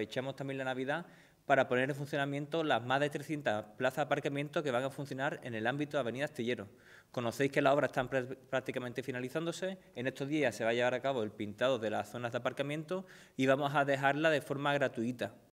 aprovechamos también la Navidad para poner en funcionamiento las más de 300 plazas de aparcamiento que van a funcionar en el ámbito de Avenida Astillero. Conocéis que la obra están prácticamente finalizándose. En estos días se va a llevar a cabo el pintado de las zonas de aparcamiento y vamos a dejarla de forma gratuita